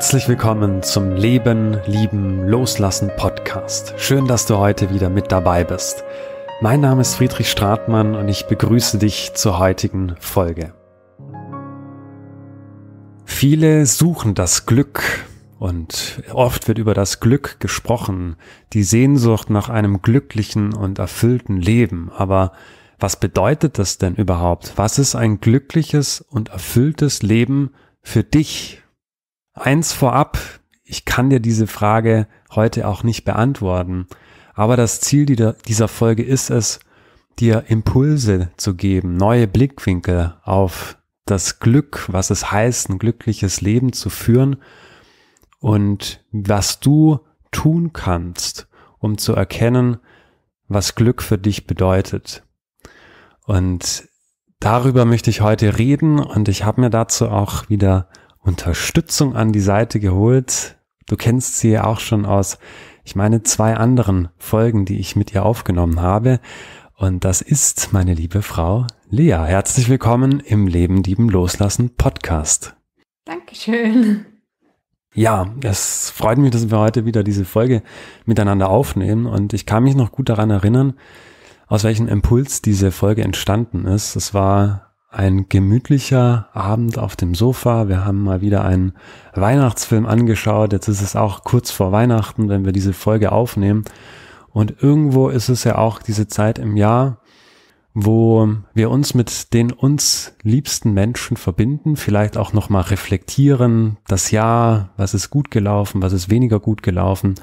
Herzlich willkommen zum Leben, Lieben, Loslassen Podcast. Schön, dass du heute wieder mit dabei bist. Mein Name ist Friedrich Stratmann und ich begrüße dich zur heutigen Folge. Viele suchen das Glück und oft wird über das Glück gesprochen, die Sehnsucht nach einem glücklichen und erfüllten Leben, aber was bedeutet das denn überhaupt? Was ist ein glückliches und erfülltes Leben für dich, Eins vorab, ich kann dir diese Frage heute auch nicht beantworten, aber das Ziel dieser Folge ist es, dir Impulse zu geben, neue Blickwinkel auf das Glück, was es heißt, ein glückliches Leben zu führen und was du tun kannst, um zu erkennen, was Glück für dich bedeutet. Und darüber möchte ich heute reden und ich habe mir dazu auch wieder Unterstützung an die Seite geholt. Du kennst sie ja auch schon aus, ich meine, zwei anderen Folgen, die ich mit ihr aufgenommen habe. Und das ist meine liebe Frau Lea. Herzlich willkommen im Leben, Lieben, Loslassen Podcast. Dankeschön. Ja, es freut mich, dass wir heute wieder diese Folge miteinander aufnehmen. Und ich kann mich noch gut daran erinnern, aus welchem Impuls diese Folge entstanden ist. Es war ein gemütlicher Abend auf dem Sofa. Wir haben mal wieder einen Weihnachtsfilm angeschaut. Jetzt ist es auch kurz vor Weihnachten, wenn wir diese Folge aufnehmen. Und irgendwo ist es ja auch diese Zeit im Jahr, wo wir uns mit den uns liebsten Menschen verbinden, vielleicht auch nochmal reflektieren, das Jahr, was ist gut gelaufen, was ist weniger gut gelaufen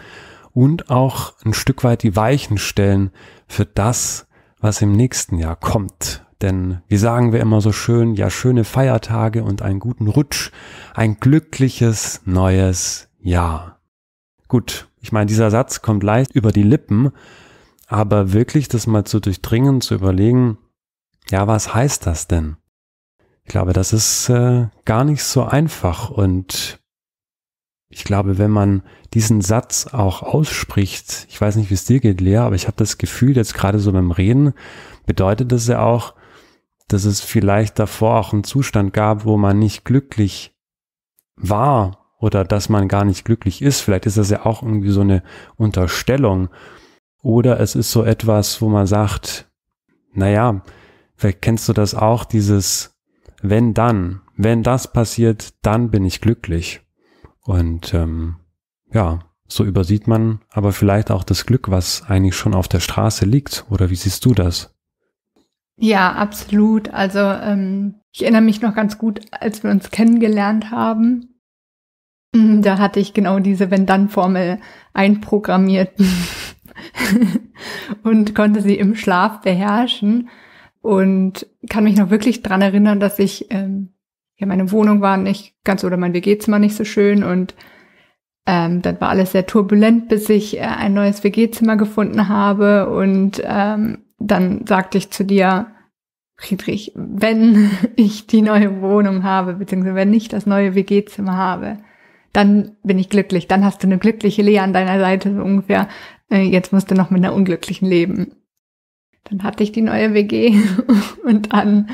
und auch ein Stück weit die Weichen stellen für das, was im nächsten Jahr kommt denn wie sagen wir immer so schön, ja schöne Feiertage und einen guten Rutsch, ein glückliches neues Jahr. Gut, ich meine, dieser Satz kommt leicht über die Lippen, aber wirklich das mal zu durchdringen, zu überlegen, ja, was heißt das denn? Ich glaube, das ist äh, gar nicht so einfach und ich glaube, wenn man diesen Satz auch ausspricht, ich weiß nicht, wie es dir geht, Lea, aber ich habe das Gefühl, jetzt gerade so beim Reden, bedeutet das ja auch, dass es vielleicht davor auch einen Zustand gab, wo man nicht glücklich war oder dass man gar nicht glücklich ist. Vielleicht ist das ja auch irgendwie so eine Unterstellung. Oder es ist so etwas, wo man sagt, naja, vielleicht kennst du das auch, dieses wenn dann, wenn das passiert, dann bin ich glücklich. Und ähm, ja, so übersieht man aber vielleicht auch das Glück, was eigentlich schon auf der Straße liegt. Oder wie siehst du das? Ja, absolut. Also ähm, ich erinnere mich noch ganz gut, als wir uns kennengelernt haben. Mhm, da hatte ich genau diese Wenn-Dann-Formel einprogrammiert und konnte sie im Schlaf beherrschen und kann mich noch wirklich dran erinnern, dass ich, ähm, ja, meine Wohnung war nicht ganz oder mein WG-Zimmer nicht so schön und ähm, dann war alles sehr turbulent, bis ich äh, ein neues WG-Zimmer gefunden habe und ähm, dann sagte ich zu dir, Friedrich, wenn ich die neue Wohnung habe, beziehungsweise wenn ich das neue WG-Zimmer habe, dann bin ich glücklich. Dann hast du eine glückliche Lea an deiner Seite so ungefähr. Äh, jetzt musst du noch mit einer unglücklichen leben. Dann hatte ich die neue WG und dann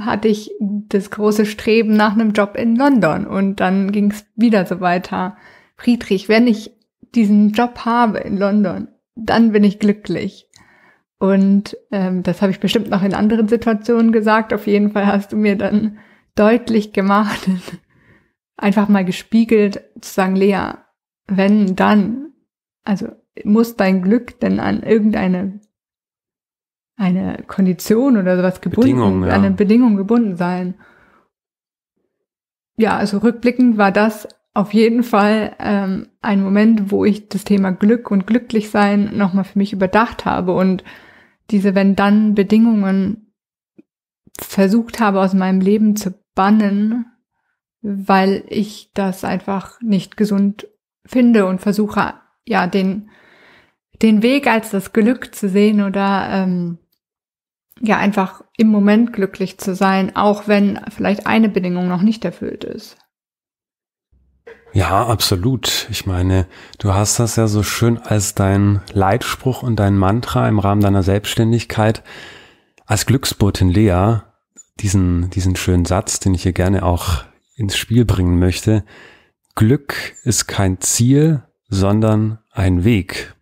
hatte ich das große Streben nach einem Job in London und dann ging es wieder so weiter. Friedrich, wenn ich diesen Job habe in London, dann bin ich glücklich. Und ähm, das habe ich bestimmt noch in anderen Situationen gesagt. Auf jeden Fall hast du mir dann deutlich gemacht, einfach mal gespiegelt, zu sagen, Lea, wenn, dann, also muss dein Glück denn an irgendeine eine Kondition oder sowas gebunden, Bedingung, ja. an eine Bedingung gebunden sein. Ja, also rückblickend war das auf jeden Fall ähm, ein Moment, wo ich das Thema Glück und glücklich sein nochmal für mich überdacht habe und diese Wenn-Dann-Bedingungen versucht habe, aus meinem Leben zu bannen, weil ich das einfach nicht gesund finde und versuche, ja, den, den Weg als das Glück zu sehen oder ähm, ja, einfach im Moment glücklich zu sein, auch wenn vielleicht eine Bedingung noch nicht erfüllt ist. Ja, absolut. Ich meine, du hast das ja so schön als dein Leitspruch und dein Mantra im Rahmen deiner Selbstständigkeit als Glücksbotin Lea diesen, diesen schönen Satz, den ich hier gerne auch ins Spiel bringen möchte. Glück ist kein Ziel, sondern ein Weg.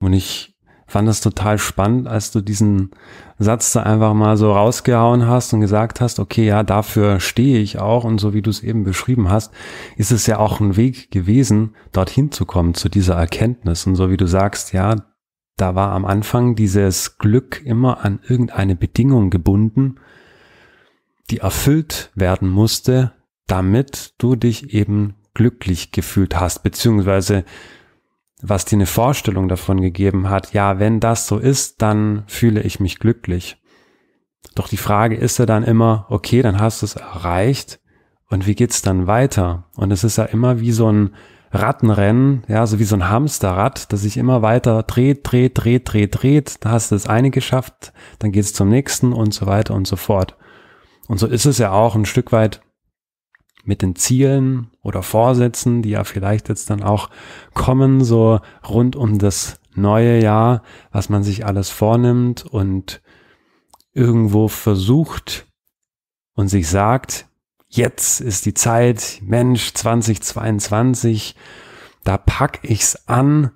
Und ich fand das total spannend, als du diesen Satz da einfach mal so rausgehauen hast und gesagt hast, okay, ja, dafür stehe ich auch. Und so wie du es eben beschrieben hast, ist es ja auch ein Weg gewesen, dorthin zu kommen, zu dieser Erkenntnis. Und so wie du sagst, ja, da war am Anfang dieses Glück immer an irgendeine Bedingung gebunden, die erfüllt werden musste, damit du dich eben glücklich gefühlt hast, beziehungsweise was dir eine Vorstellung davon gegeben hat, ja, wenn das so ist, dann fühle ich mich glücklich. Doch die Frage ist ja dann immer, okay, dann hast du es erreicht und wie geht's dann weiter? Und es ist ja immer wie so ein Rattenrennen, ja, so wie so ein Hamsterrad, das sich immer weiter dreht, dreht, dreht, dreht, dreht. Da hast du das eine geschafft, dann geht's zum nächsten und so weiter und so fort. Und so ist es ja auch ein Stück weit mit den Zielen oder Vorsätzen, die ja vielleicht jetzt dann auch kommen, so rund um das neue Jahr, was man sich alles vornimmt und irgendwo versucht und sich sagt, jetzt ist die Zeit, Mensch, 2022, da pack ich's an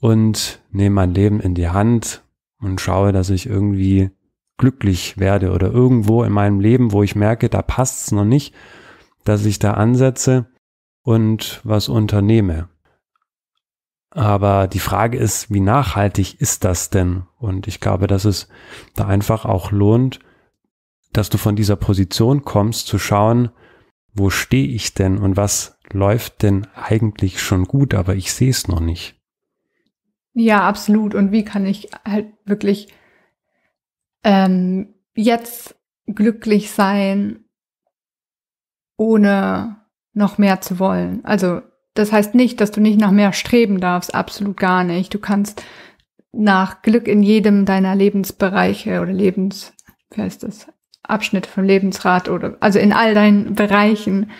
und nehme mein Leben in die Hand und schaue, dass ich irgendwie glücklich werde oder irgendwo in meinem Leben, wo ich merke, da passt's noch nicht, dass ich da ansetze und was unternehme. Aber die Frage ist, wie nachhaltig ist das denn? Und ich glaube, dass es da einfach auch lohnt, dass du von dieser Position kommst, zu schauen, wo stehe ich denn und was läuft denn eigentlich schon gut, aber ich sehe es noch nicht. Ja, absolut. Und wie kann ich halt wirklich ähm, jetzt glücklich sein ohne noch mehr zu wollen. Also das heißt nicht, dass du nicht nach mehr streben darfst, absolut gar nicht. Du kannst nach Glück in jedem deiner Lebensbereiche oder Lebens, wie heißt das, Abschnitte vom Lebensrat oder also in all deinen Bereichen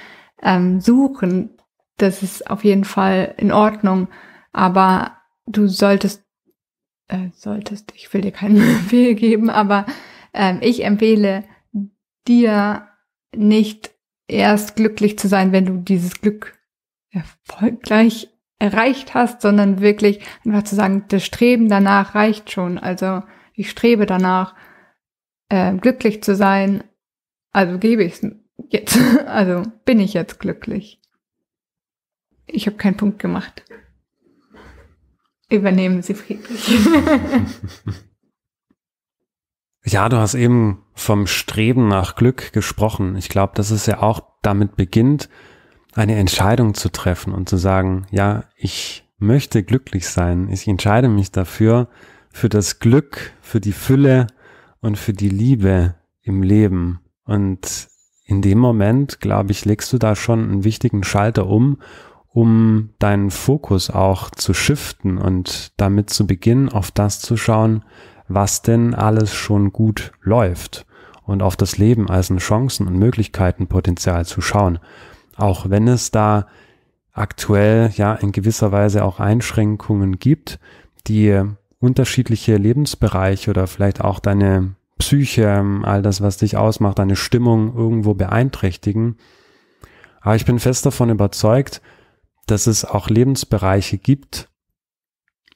ähm, suchen. Das ist auf jeden Fall in Ordnung, aber du solltest, äh, solltest, ich will dir keinen Befehl geben, aber ähm, ich empfehle dir nicht erst glücklich zu sein, wenn du dieses Glück erfolgreich erreicht hast, sondern wirklich einfach zu sagen, das Streben danach reicht schon. Also ich strebe danach, äh, glücklich zu sein. Also gebe ich es jetzt. Also bin ich jetzt glücklich. Ich habe keinen Punkt gemacht. Übernehmen Sie friedlich. Ja, du hast eben vom Streben nach Glück gesprochen. Ich glaube, dass es ja auch damit beginnt, eine Entscheidung zu treffen und zu sagen, ja, ich möchte glücklich sein. Ich entscheide mich dafür, für das Glück, für die Fülle und für die Liebe im Leben. Und in dem Moment, glaube ich, legst du da schon einen wichtigen Schalter um, um deinen Fokus auch zu shiften und damit zu beginnen, auf das zu schauen, was denn alles schon gut läuft und auf das Leben als ein Chancen- und Möglichkeitenpotenzial zu schauen. Auch wenn es da aktuell ja in gewisser Weise auch Einschränkungen gibt, die unterschiedliche Lebensbereiche oder vielleicht auch deine Psyche, all das, was dich ausmacht, deine Stimmung irgendwo beeinträchtigen. Aber ich bin fest davon überzeugt, dass es auch Lebensbereiche gibt,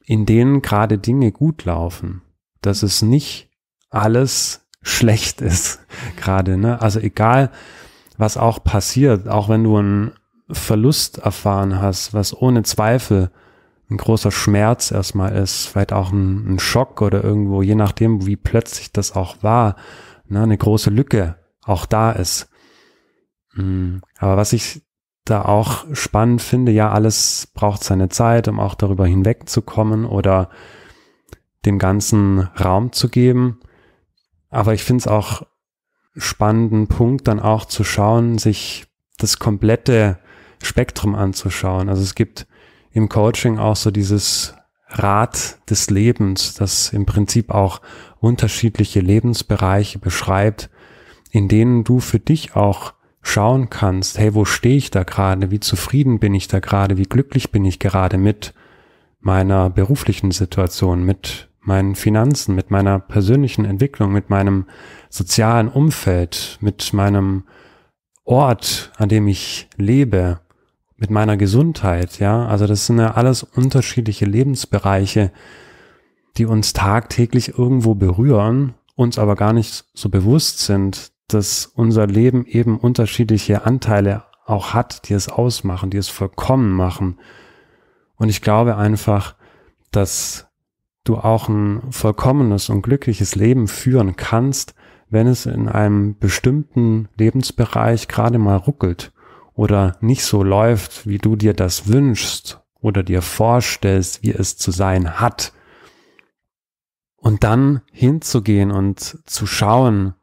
in denen gerade Dinge gut laufen dass es nicht alles schlecht ist gerade. Ne? Also egal, was auch passiert, auch wenn du einen Verlust erfahren hast, was ohne Zweifel ein großer Schmerz erstmal ist, vielleicht auch ein, ein Schock oder irgendwo, je nachdem, wie plötzlich das auch war, ne? eine große Lücke auch da ist. Hm, aber was ich da auch spannend finde, ja, alles braucht seine Zeit, um auch darüber hinwegzukommen oder dem Ganzen Raum zu geben. Aber ich finde es auch spannenden Punkt, dann auch zu schauen, sich das komplette Spektrum anzuschauen. Also es gibt im Coaching auch so dieses Rad des Lebens, das im Prinzip auch unterschiedliche Lebensbereiche beschreibt, in denen du für dich auch schauen kannst, hey, wo stehe ich da gerade, wie zufrieden bin ich da gerade, wie glücklich bin ich gerade mit meiner beruflichen Situation, mit meinen Finanzen, mit meiner persönlichen Entwicklung, mit meinem sozialen Umfeld, mit meinem Ort, an dem ich lebe, mit meiner Gesundheit, ja. Also das sind ja alles unterschiedliche Lebensbereiche, die uns tagtäglich irgendwo berühren, uns aber gar nicht so bewusst sind, dass unser Leben eben unterschiedliche Anteile auch hat, die es ausmachen, die es vollkommen machen. Und ich glaube einfach, dass du auch ein vollkommenes und glückliches Leben führen kannst, wenn es in einem bestimmten Lebensbereich gerade mal ruckelt oder nicht so läuft, wie du dir das wünschst oder dir vorstellst, wie es zu sein hat. Und dann hinzugehen und zu schauen,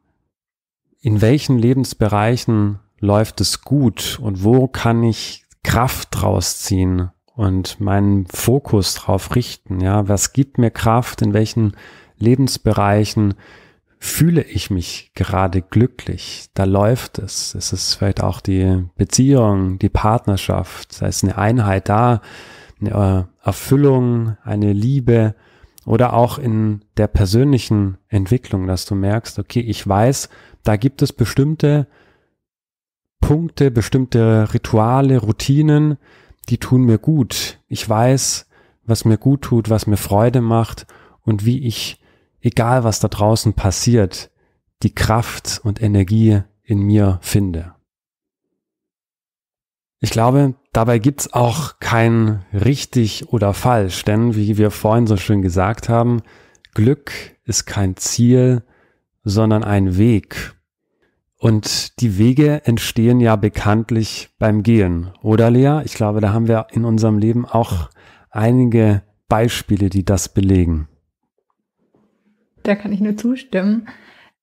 in welchen Lebensbereichen läuft es gut und wo kann ich Kraft draus ziehen und meinen Fokus drauf richten. Ja, was gibt mir Kraft? In welchen Lebensbereichen fühle ich mich gerade glücklich? Da läuft es. Es ist vielleicht auch die Beziehung, die Partnerschaft. Da ist eine Einheit da, eine Erfüllung, eine Liebe oder auch in der persönlichen Entwicklung, dass du merkst, okay, ich weiß, da gibt es bestimmte Punkte, bestimmte Rituale, Routinen, die tun mir gut. Ich weiß, was mir gut tut, was mir Freude macht und wie ich, egal was da draußen passiert, die Kraft und Energie in mir finde. Ich glaube, dabei gibt's auch kein richtig oder falsch, denn wie wir vorhin so schön gesagt haben, Glück ist kein Ziel, sondern ein Weg. Und die Wege entstehen ja bekanntlich beim Gehen, oder Lea? Ich glaube, da haben wir in unserem Leben auch einige Beispiele, die das belegen. Da kann ich nur zustimmen.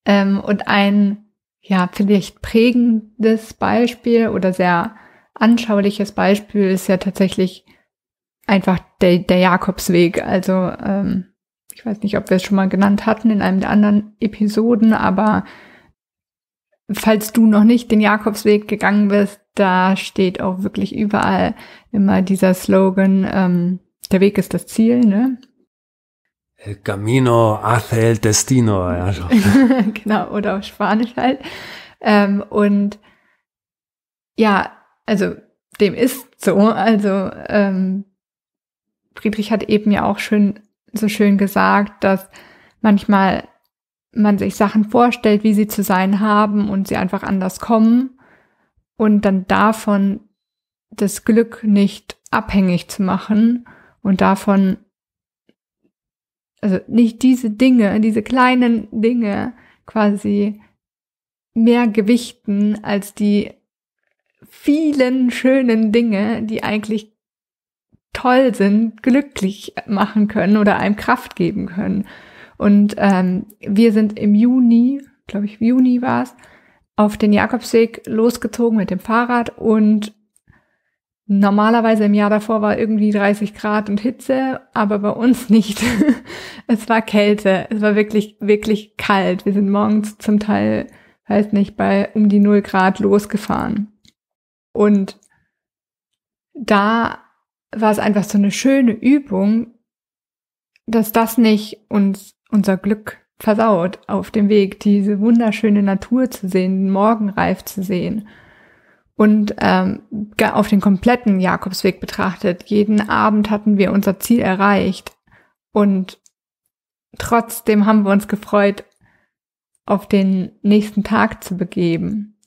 Ähm, und ein, ja, vielleicht prägendes Beispiel oder sehr anschauliches Beispiel ist ja tatsächlich einfach der, der Jakobsweg. Also, ähm, ich weiß nicht, ob wir es schon mal genannt hatten in einem der anderen Episoden, aber falls du noch nicht den Jakobsweg gegangen bist, da steht auch wirklich überall immer dieser Slogan, ähm, der Weg ist das Ziel, ne? El Camino hace el Destino. Ja. genau, oder auf Spanisch halt. Ähm, und ja, also dem ist so. Also ähm, Friedrich hat eben ja auch schön, so schön gesagt, dass manchmal man sich Sachen vorstellt, wie sie zu sein haben und sie einfach anders kommen und dann davon das Glück nicht abhängig zu machen und davon, also nicht diese Dinge, diese kleinen Dinge quasi mehr gewichten als die vielen schönen Dinge, die eigentlich toll sind, glücklich machen können oder einem Kraft geben können. Und ähm, wir sind im Juni, glaube ich, Juni war es, auf den Jakobsweg losgezogen mit dem Fahrrad und Normalerweise im Jahr davor war irgendwie 30 Grad und Hitze, aber bei uns nicht. es war Kälte. Es war wirklich, wirklich kalt. Wir sind morgens zum Teil, weiß nicht, bei um die 0 Grad losgefahren. Und da war es einfach so eine schöne Übung, dass das nicht uns unser Glück versaut auf dem Weg, diese wunderschöne Natur zu sehen, Morgenreif zu sehen. Und ähm, auf den kompletten Jakobsweg betrachtet, jeden Abend hatten wir unser Ziel erreicht. Und trotzdem haben wir uns gefreut, auf den nächsten Tag zu begeben.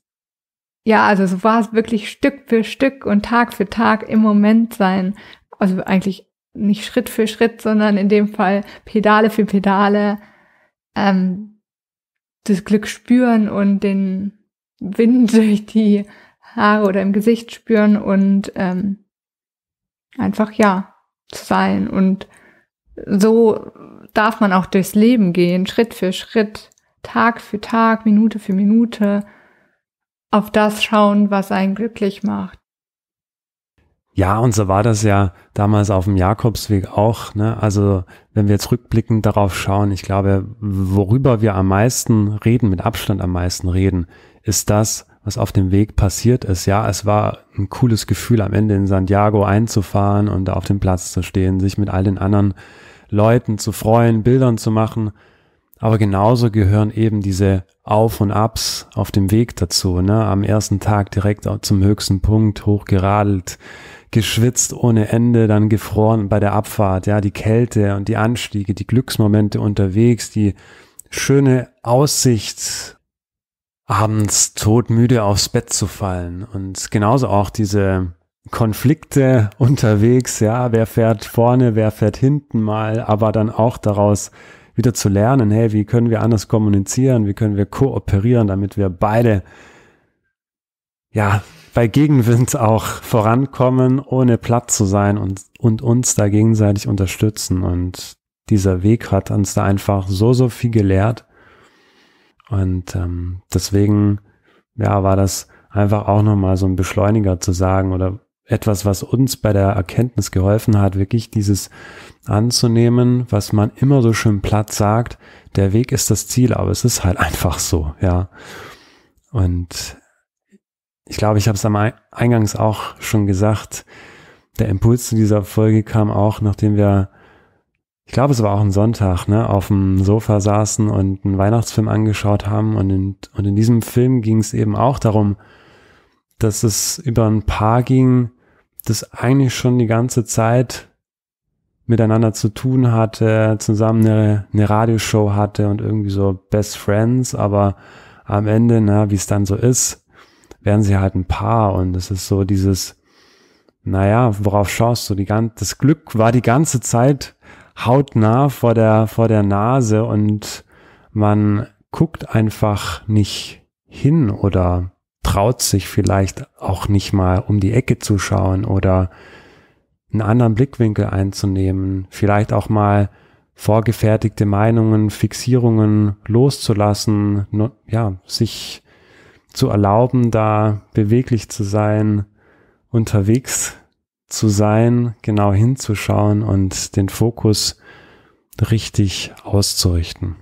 Ja, also so war es wirklich Stück für Stück und Tag für Tag im Moment sein. Also eigentlich nicht Schritt für Schritt, sondern in dem Fall Pedale für Pedale ähm, das Glück spüren und den Wind durch die Haare oder im Gesicht spüren und ähm, einfach ja zu sein. Und so darf man auch durchs Leben gehen, Schritt für Schritt, Tag für Tag, Minute für Minute, auf das schauen, was einen glücklich macht. Ja, und so war das ja damals auf dem Jakobsweg auch. Ne? Also wenn wir jetzt rückblickend darauf schauen, ich glaube, worüber wir am meisten reden, mit Abstand am meisten reden, ist das, was auf dem Weg passiert ist. Ja, es war ein cooles Gefühl, am Ende in Santiago einzufahren und da auf dem Platz zu stehen, sich mit all den anderen Leuten zu freuen, Bildern zu machen. Aber genauso gehören eben diese Auf und Abs auf dem Weg dazu. Ne? Am ersten Tag direkt zum höchsten Punkt hochgeradelt, geschwitzt ohne Ende, dann gefroren bei der Abfahrt, ja, die Kälte und die Anstiege, die Glücksmomente unterwegs, die schöne Aussicht, abends todmüde aufs Bett zu fallen und genauso auch diese Konflikte unterwegs, ja, wer fährt vorne, wer fährt hinten mal, aber dann auch daraus wieder zu lernen, hey, wie können wir anders kommunizieren, wie können wir kooperieren, damit wir beide ja bei Gegenwind auch vorankommen, ohne platt zu sein und, und uns da gegenseitig unterstützen. Und dieser Weg hat uns da einfach so, so viel gelehrt. Und ähm, deswegen, ja, war das einfach auch nochmal so ein Beschleuniger zu sagen oder etwas, was uns bei der Erkenntnis geholfen hat, wirklich dieses anzunehmen, was man immer so schön platt sagt, der Weg ist das Ziel, aber es ist halt einfach so, ja. Und ich glaube, ich habe es am Eingangs auch schon gesagt, der Impuls zu dieser Folge kam auch, nachdem wir, ich glaube, es war auch ein Sonntag, ne, auf dem Sofa saßen und einen Weihnachtsfilm angeschaut haben. Und in, und in diesem Film ging es eben auch darum, dass es über ein Paar ging, das eigentlich schon die ganze Zeit miteinander zu tun hatte, zusammen eine, eine Radioshow hatte und irgendwie so Best Friends, aber am Ende, na, wie es dann so ist, werden sie halt ein Paar und es ist so dieses, naja, worauf schaust du? Die ganze, das Glück war die ganze Zeit hautnah vor der, vor der Nase und man guckt einfach nicht hin oder traut sich vielleicht auch nicht mal um die Ecke zu schauen oder einen anderen Blickwinkel einzunehmen, vielleicht auch mal vorgefertigte Meinungen, Fixierungen loszulassen, ja, sich zu erlauben, da beweglich zu sein, unterwegs zu sein, genau hinzuschauen und den Fokus richtig auszurichten.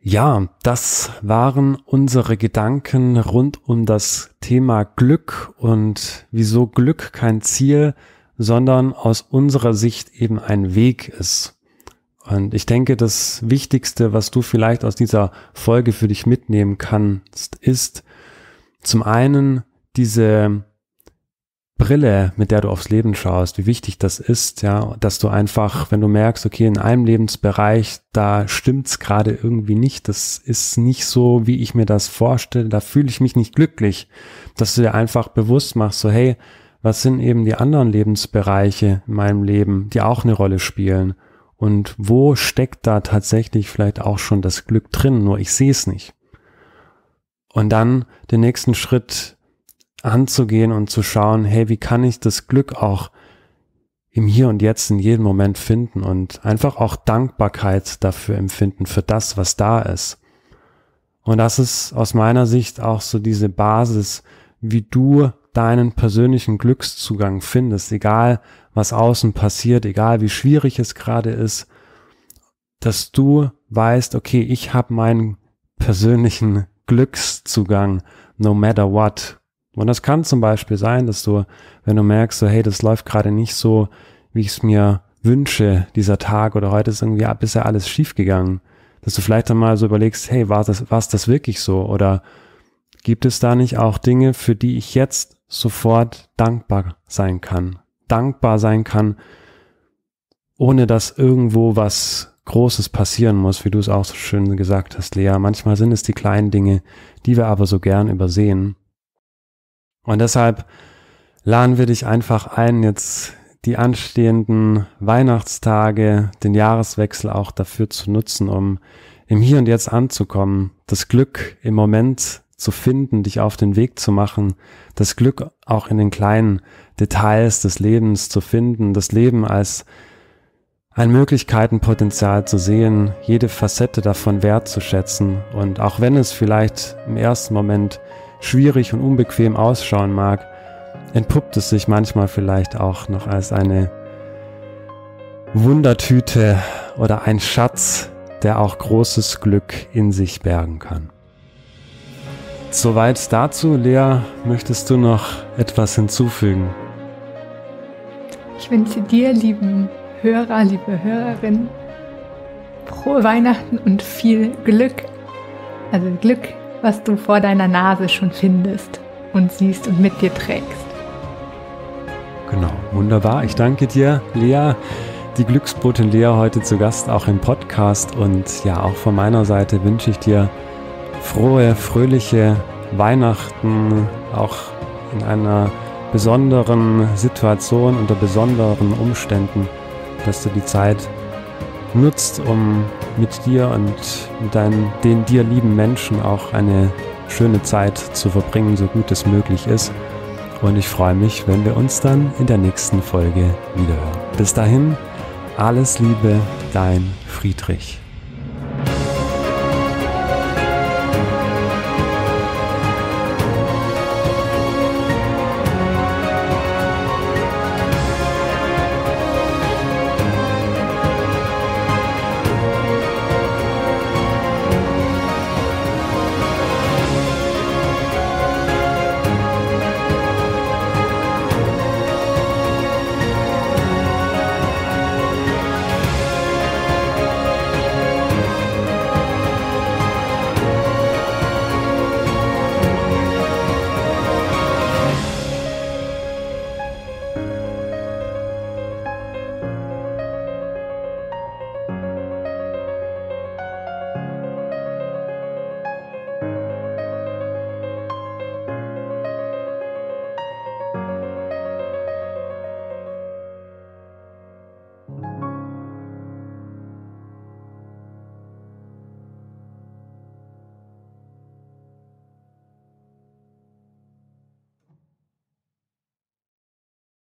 Ja, das waren unsere Gedanken rund um das Thema Glück und wieso Glück kein Ziel, sondern aus unserer Sicht eben ein Weg ist. Und ich denke, das Wichtigste, was du vielleicht aus dieser Folge für dich mitnehmen kannst, ist zum einen diese Brille, mit der du aufs Leben schaust, wie wichtig das ist, ja, dass du einfach, wenn du merkst, okay, in einem Lebensbereich, da stimmt's gerade irgendwie nicht, das ist nicht so, wie ich mir das vorstelle, da fühle ich mich nicht glücklich, dass du dir einfach bewusst machst, so hey, was sind eben die anderen Lebensbereiche in meinem Leben, die auch eine Rolle spielen? Und wo steckt da tatsächlich vielleicht auch schon das Glück drin, nur ich sehe es nicht. Und dann den nächsten Schritt anzugehen und zu schauen, hey, wie kann ich das Glück auch im Hier und Jetzt in jedem Moment finden und einfach auch Dankbarkeit dafür empfinden, für das, was da ist. Und das ist aus meiner Sicht auch so diese Basis, wie du deinen persönlichen Glückszugang findest, egal was außen passiert, egal wie schwierig es gerade ist, dass du weißt, okay, ich habe meinen persönlichen Glückszugang, no matter what. Und das kann zum Beispiel sein, dass du, wenn du merkst, so hey, das läuft gerade nicht so, wie ich es mir wünsche, dieser Tag oder heute ist irgendwie bisher alles schiefgegangen, dass du vielleicht dann mal so überlegst, hey, war das, war das wirklich so? Oder gibt es da nicht auch Dinge, für die ich jetzt sofort dankbar sein kann? dankbar sein kann, ohne dass irgendwo was Großes passieren muss, wie du es auch so schön gesagt hast, Lea. Manchmal sind es die kleinen Dinge, die wir aber so gern übersehen. Und deshalb laden wir dich einfach ein, jetzt die anstehenden Weihnachtstage, den Jahreswechsel auch dafür zu nutzen, um im Hier und Jetzt anzukommen, das Glück im Moment zu finden, dich auf den Weg zu machen, das Glück auch in den kleinen Details des Lebens zu finden, das Leben als ein Möglichkeitenpotenzial zu sehen, jede Facette davon wertzuschätzen und auch wenn es vielleicht im ersten Moment schwierig und unbequem ausschauen mag, entpuppt es sich manchmal vielleicht auch noch als eine Wundertüte oder ein Schatz, der auch großes Glück in sich bergen kann. Soweit dazu. Lea, möchtest du noch etwas hinzufügen? Ich wünsche dir, lieben Hörer, liebe Hörerin, frohe Weihnachten und viel Glück. Also Glück, was du vor deiner Nase schon findest und siehst und mit dir trägst. Genau, wunderbar. Ich danke dir, Lea, die Glücksbotin Lea heute zu Gast auch im Podcast. Und ja, auch von meiner Seite wünsche ich dir frohe, fröhliche Weihnachten, auch in einer besonderen Situation, unter besonderen Umständen, dass du die Zeit nutzt, um mit dir und mit deinen, den dir lieben Menschen auch eine schöne Zeit zu verbringen, so gut es möglich ist. Und ich freue mich, wenn wir uns dann in der nächsten Folge wiederhören. Bis dahin, alles Liebe, dein Friedrich.